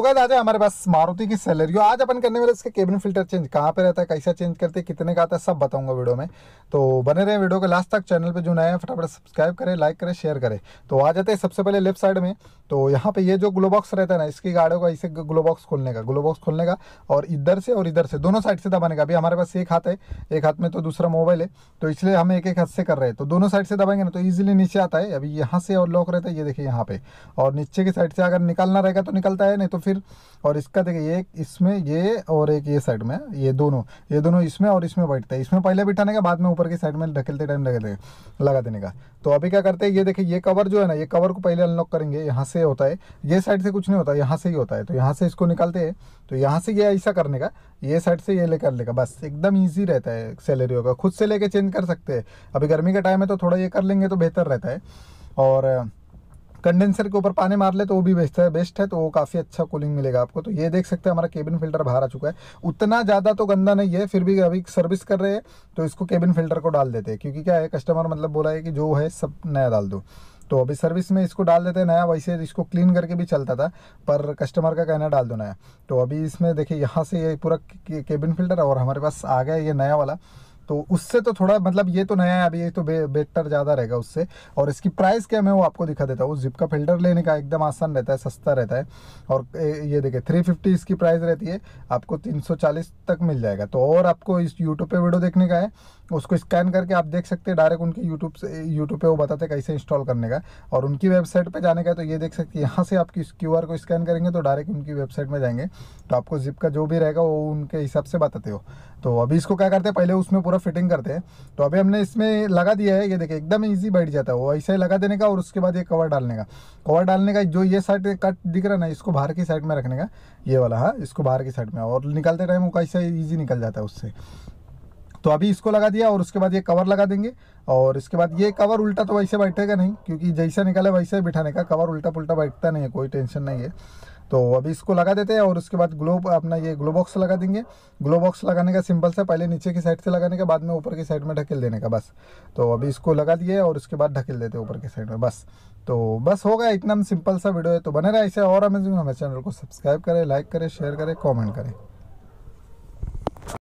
so guys आज हमारे पास मारुति की सैलरी आज अपन करने वाले इसके केबिन फिल्टर चेंज कहाँ पे रहता है कैसा चेंज करते हैं कितने का आता है सब बताऊंगा वीडियो में तो बने रहे वीडियो के लास्ट तक चैनल पे जो नया है फटाफट सब्सक्राइब करें लाइक करें शेयर करें तो आ जाते हैं सबसे पहले लेफ्ट साइड में तो यहाँ पे ये जो ग्लोबॉक्स रहता है ना इसकी गाड़ियों का इसे ग्लोबॉक्स खोलने का ग्लोबॉक्स खोलने का और इधर से और इधर से दोनों साइड से दबाने का अभी हमारे पास एक हाथ है एक हाथ में तो दूसरा मोबाइल है तो इसलिए हम एक एक हाथ से कर रहे हैं तो दोनों साइड से दबाएंगे ना तो ईजिली नीचे आता है अभी यहाँ से और लॉक रहता है ये देखिए यहाँ पे और नीचे की साइड से अगर निकालना रहेगा तो निकलता है नहीं तो फिर और इसका देखिए ये इसमें ये और एक ये साइड में ये दोनों ये दोनों इसमें और इसमें बैठते हैं इसमें पहले बिठाने का बाद में ऊपर की साइड में ढकेलते टाइम लगे लगा देने का तो अभी क्या करते हैं ये देखिए ये कवर जो है ना ये कवर को पहले अनलॉक करेंगे यहाँ से होता है ये साइड से कुछ नहीं होता यहाँ से ही होता है तो यहाँ से इसको निकालते हैं तो यहाँ से ये ऐसा करने का ये साइड से ये लेकर लेगा बस एकदम ईजी रहता है सैलरी होगा खुद से लेके चेंज कर सकते हैं अभी गर्मी का टाइम है तो थोड़ा ये कर लेंगे तो बेहतर रहता है और कंडेंसर के ऊपर पानी मार ले तो वो भी बेस्ट है बेस्ट है तो वो काफ़ी अच्छा कूलिंग मिलेगा आपको तो ये देख सकते हैं हमारा केबिन फिल्टर बाहर आ चुका है उतना ज़्यादा तो गंदा नहीं है फिर भी अभी सर्विस कर रहे हैं तो इसको केबिन फिल्टर को डाल देते हैं क्योंकि क्या है कस्टमर मतलब बोला है कि जो है सब नया डाल दो तो अभी सर्विस में इसको डाल देते हैं नया वैसे इसको क्लीन करके भी चलता था पर कस्टमर का कहना डाल दो नया तो अभी इसमें देखिए यहाँ से ये पूरा केबिन फिल्टर और हमारे पास आ गया ये नया वाला तो उससे तो थोड़ा मतलब ये तो नया है अभी ये तो बे, बेहतर ज़्यादा रहेगा उससे और इसकी प्राइस क्या मैं वो आपको दिखा देता हूँ जिप का फिल्टर लेने का एकदम आसान रहता है सस्ता रहता है और ये देखिए थ्री फिफ्टी इसकी प्राइस रहती है आपको तीन सौ चालीस तक मिल जाएगा तो और आपको इस यूट्यूब पर वीडियो देखने का है उसको स्कैन करके आप देख सकते हैं डायरेक्ट उनके यूट्यूब से यूट्यूब पर वो बताते हैं कैसे इंस्टॉल करने का और उनकी वेबसाइट पर जाने का तो ये देख सकते हैं यहाँ से आप किस क्यू को स्कैन करेंगे तो डायरेक्ट उनकी वेबसाइट में जाएंगे तो आपको जिप का जो भी रहेगा वो उनके हिसाब से बताते हो तो अभी इसको क्या करते हैं पहले उसमें पूरा फिटिंग करते हैं तो अभी हमने इसमें लगा दिया है ये देखिए एकदम ईजी बैठ जाता है वो ऐसे ही लगा देने का और उसके बाद ये कवर डालने का कवर डालने का जो ये साइड कट दिख रहा है ना इसको बाहर की साइड में रखने का ये वाला हाँ इसको बाहर की साइड में और निकालते टाइम वो कैसे ईजी निकल जाता है उससे तो अभी इसको लगा दिया और उसके बाद ये कवर लगा देंगे और इसके बाद ये कवर उल्टा तो वैसे बैठेगा नहीं क्योंकि जैसा निकाले वैसे ही बिठाने का कवर उल्टा पुल्टा बैठता नहीं है कोई टेंशन नहीं है तो अभी इसको लगा देते हैं और उसके बाद ग्लो अपना ये ग्लो बॉक्स लगा देंगे ग्लो बॉक्स लगाने का सिंपल सा पहले नीचे की साइड से लगाने का बाद में ऊपर की साइड में ढकेल देने का बस तो अभी इसको लगा दिए और उसके बाद ढकेल देते ऊपर की साइड में बस तो बस होगा एकदम सिंपल सा वीडियो है तो बने रहा ऐसे और अमेजिंग हमारे चैनल को सब्सक्राइब करें लाइक करें शेयर करें कॉमेंट करें